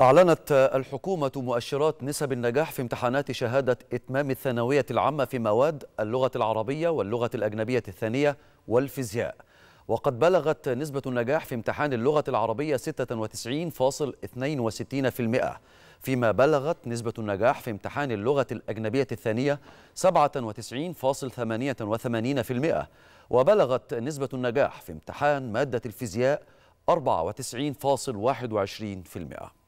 أعلنت الحكومة مؤشرات نسب النجاح في امتحانات شهادة إتمام الثانوية العامة في مواد اللغة العربية واللغة الأجنبية الثانية والفيزياء وقد بلغت نسبة النجاح في امتحان اللغة العربية 96.62% فيما بلغت نسبة النجاح في امتحان اللغة الأجنبية الثانية 97.88% وبلغت نسبة النجاح في امتحان مادة الفيزياء 94.21%